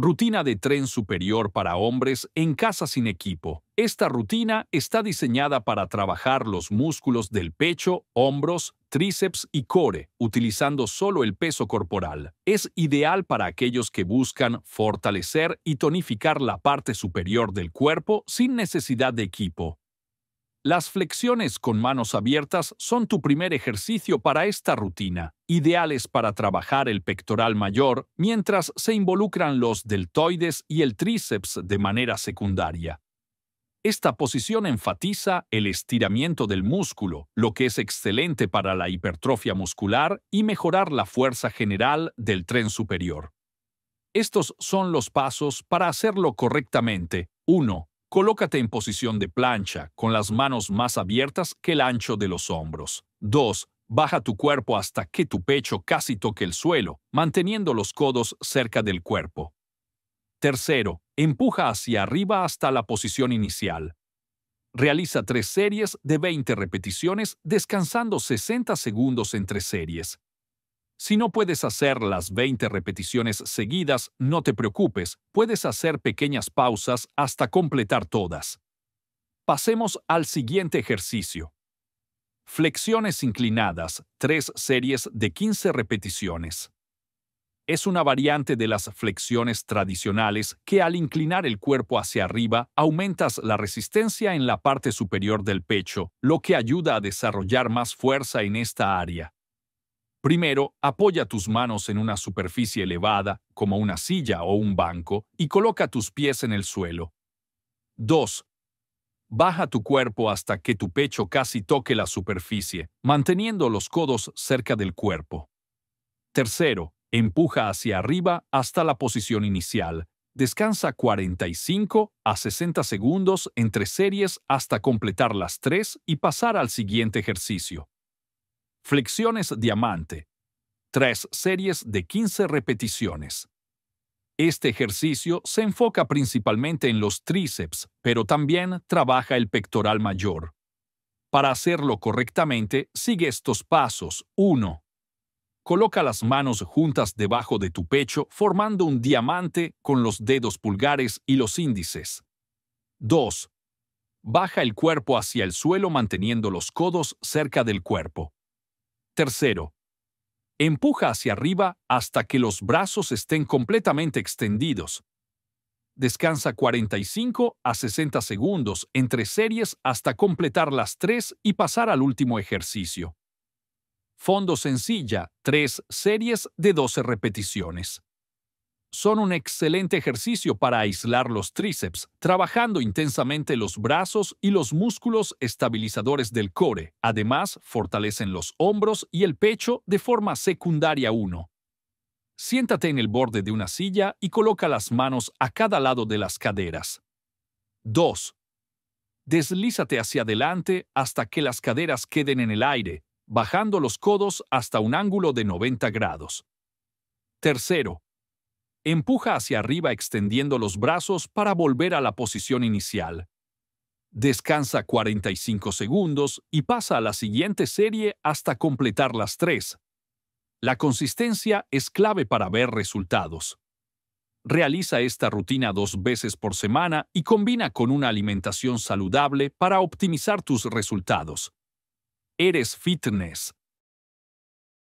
Rutina de tren superior para hombres en casa sin equipo. Esta rutina está diseñada para trabajar los músculos del pecho, hombros, tríceps y core, utilizando solo el peso corporal. Es ideal para aquellos que buscan fortalecer y tonificar la parte superior del cuerpo sin necesidad de equipo. Las flexiones con manos abiertas son tu primer ejercicio para esta rutina, ideales para trabajar el pectoral mayor mientras se involucran los deltoides y el tríceps de manera secundaria. Esta posición enfatiza el estiramiento del músculo, lo que es excelente para la hipertrofia muscular y mejorar la fuerza general del tren superior. Estos son los pasos para hacerlo correctamente. 1. Colócate en posición de plancha, con las manos más abiertas que el ancho de los hombros. 2. Baja tu cuerpo hasta que tu pecho casi toque el suelo, manteniendo los codos cerca del cuerpo. Tercero, empuja hacia arriba hasta la posición inicial. Realiza tres series de 20 repeticiones descansando 60 segundos entre series. Si no puedes hacer las 20 repeticiones seguidas, no te preocupes, puedes hacer pequeñas pausas hasta completar todas. Pasemos al siguiente ejercicio. Flexiones inclinadas, tres series de 15 repeticiones. Es una variante de las flexiones tradicionales que al inclinar el cuerpo hacia arriba aumentas la resistencia en la parte superior del pecho, lo que ayuda a desarrollar más fuerza en esta área. Primero, apoya tus manos en una superficie elevada, como una silla o un banco, y coloca tus pies en el suelo. 2. Baja tu cuerpo hasta que tu pecho casi toque la superficie, manteniendo los codos cerca del cuerpo. Tercero, empuja hacia arriba hasta la posición inicial. Descansa 45 a 60 segundos entre series hasta completar las tres y pasar al siguiente ejercicio flexiones diamante, tres series de 15 repeticiones. Este ejercicio se enfoca principalmente en los tríceps, pero también trabaja el pectoral mayor. Para hacerlo correctamente, sigue estos pasos. 1. Coloca las manos juntas debajo de tu pecho formando un diamante con los dedos pulgares y los índices. 2. Baja el cuerpo hacia el suelo manteniendo los codos cerca del cuerpo. Tercero, empuja hacia arriba hasta que los brazos estén completamente extendidos. Descansa 45 a 60 segundos entre series hasta completar las tres y pasar al último ejercicio. Fondo sencilla, tres series de 12 repeticiones son un excelente ejercicio para aislar los tríceps, trabajando intensamente los brazos y los músculos estabilizadores del core. Además, fortalecen los hombros y el pecho de forma secundaria 1. Siéntate en el borde de una silla y coloca las manos a cada lado de las caderas. 2. Deslízate hacia adelante hasta que las caderas queden en el aire, bajando los codos hasta un ángulo de 90 grados. Tercero, Empuja hacia arriba extendiendo los brazos para volver a la posición inicial. Descansa 45 segundos y pasa a la siguiente serie hasta completar las tres. La consistencia es clave para ver resultados. Realiza esta rutina dos veces por semana y combina con una alimentación saludable para optimizar tus resultados. Eres fitness.